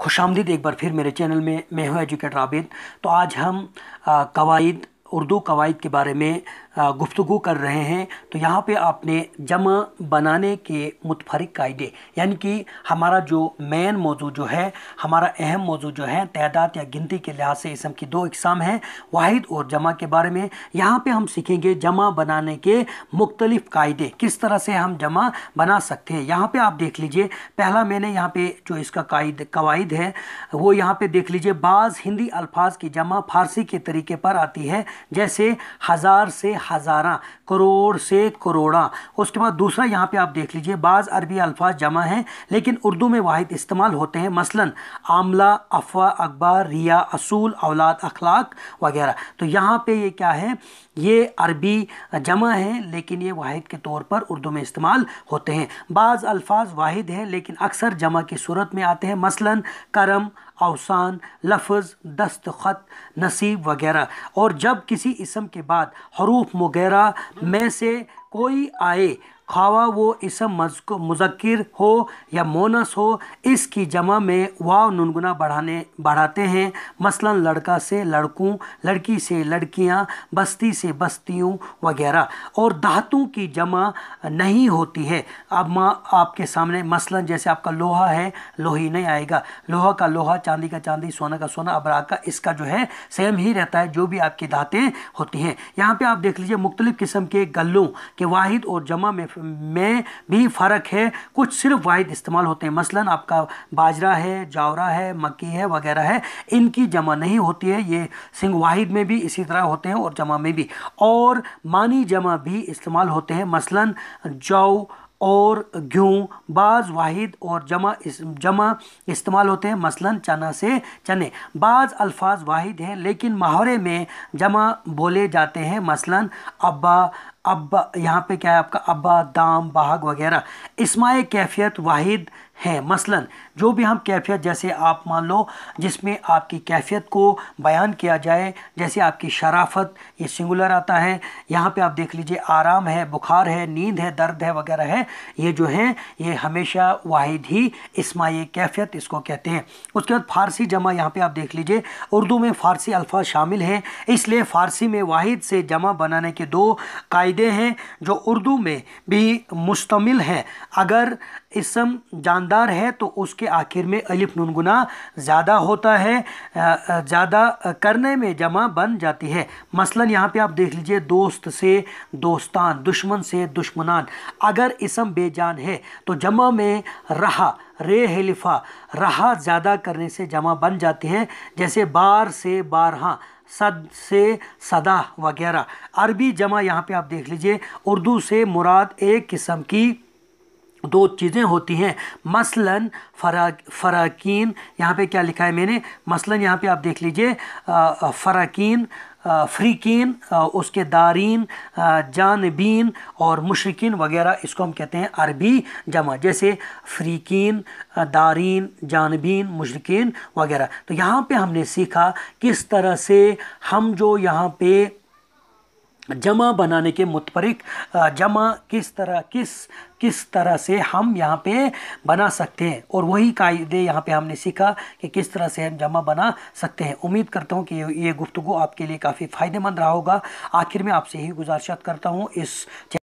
खुश आमदीद एक बार फिर मेरे चैनल में मैं हूँ एजुकेटर आबिद तो आज हम कवायद उर्दू कवायद के बारे में गुफ्तु कर रहे हैं तो यहाँ पे आपने जम बनाने के मुतफरक कायदे यानी कि हमारा जो मेन मौजू जो है हमारा अहम मौजू जो है तदाद या गिनती के लिहाज से इसम की दो इकसाम हैं वाहिद और जमा के बारे में यहाँ पे हम सीखेंगे जमा बनाने के मुख्तलिफ़ कायदे किस तरह से हम जमा बना सकते हैं यहाँ पर आप देख लीजिए पहला मैंने यहाँ पर जो इसका कायद कवायद है वो यहाँ पर देख लीजिए बाज़ हिंदी अल्फाज की जमा फ़ारसी के तरीके पर आती है जैसे हज़ार से हज़ारा करोड़ से करोड़ा उसके बाद दूसरा यहाँ पे आप देख लीजिए बाज़ अरबी अल्फाज जमा हैं लेकिन उर्दू में वाद इस्तेमाल होते हैं मसलन आमला अफवा अखबार रिया असूल अवलाद अखलाक वगैरह तो यहाँ पे ये क्या है ये अरबी जमा हैं लेकिन ये वाद के तौर पर उर्दू में इस्तेमाल होते हैं बाज़ अल्फाज वाद हैं लेकिन अक्सर जमा की सूरत में आते हैं मसलन करम अवसान लफज दस्त ख़त नसीब वगैरह और जब किसी इसम के बाद हरूफ वगैरह में से कोई आए खावा वो इसम मुजक्र हो या मोनस हो इसकी जमा में वाव नुनगुना बढ़ाने बढ़ाते हैं मसलन लड़का से लड़कों लड़की से लड़कियां बस्ती से बस्तियों वगैरह और धातु की जमा नहीं होती है अब माँ आपके सामने मसलन जैसे आपका लोहा है लोही नहीं आएगा लोहा का लोहा चांदी का चांदी सोना का सोना अबराग का इसका जो है सेम ही रहता है जो भी आपकी धातें होती हैं यहाँ पर आप देख लीजिए मुख्तलिफ़ किस्म के गलों के वाहिद और जमा में में भी फ़र्क है कुछ सिर्फ वाहिद इस्तेमाल होते हैं मसलन आपका बाजरा है जावरा है मक्की है वगैरह है इनकी जमा नहीं होती है ये सिंग वाहिद में भी इसी तरह होते हैं और जमा में भी और मानी जमा भी इस्तेमाल होते हैं मसलन जौ और गेहूँ बाज़ वाहिद और जमा इस, जमा इस्तेमाल होते हैं मसलन चना से चने बाज़ अल्फाज वाहिद हैं लेकिन महावरे में जमा बोले जाते हैं मसलन अब्बा अब यहाँ पे क्या है आपका अब्बा दाम बाहग वगैरह इसमाय कैफियत वाहिद है मसलन जो भी हम कैफियत जैसे आप मान लो जिसमें आपकी कैफियत को बयान किया जाए जैसे आपकी शराफत ये सिंगुलर आता है यहाँ पे आप देख लीजिए आराम है बुखार है नींद है दर्द है वगैरह है ये जो है ये हमेशा वाहिद ही इसमाय कैफियत इसको कहते हैं उसके बाद फ़ारसी जमा यहाँ पर आप देख लीजिए उर्दू में फ़ारसी अल्फाज शामिल हैं इसलिए फ़ारसी में वाहिद से जमा बनाने के दो कायदे कायदे हैं जो उर्दू में भी मुश्तमिल हैं अगर इसम जानदार है तो उसके आखिर में अलिफ नुनगुना ज़्यादा होता है ज़्यादा करने में जमा बन जाती है मसलन यहाँ पे आप देख लीजिए दोस्त से दोस्तान दुश्मन से दुश्मनान अगर इसम बेजान है तो जमा में रहा रे हलिफा रहा ज़्यादा करने से जमा बन जाती है जैसे बार से बारहाँ सद से सदा वगैरह अरबी जमा यहाँ पे आप देख लीजिए उर्दू से मुराद एक किस्म की दो चीज़ें होती हैं मसलन फरा फराकीन यहाँ पे क्या लिखा है मैंने मसलन यहाँ पे आप देख लीजिए फराकीन फ्रीकिन उसके दारीन जानबीन और मुशरकिन वगैरह इसको हम कहते हैं अरबी जमा जैसे फ्रीकिन दारीन जानबीन मुशरकिन वगैरह तो यहाँ पे हमने सीखा किस तरह से हम जो यहाँ पे जमा बनाने के मुतपरिक जमा किस तरह किस किस तरह से हम यहाँ पे बना सकते हैं और वही कायदे यहाँ पे हमने सीखा कि किस तरह से हम जमा बना सकते हैं उम्मीद करता हूँ कि ये गुफ्तु आपके लिए काफ़ी फ़ायदेमंद रहा होगा आखिर में आपसे ही गुजारिश करता हूँ इस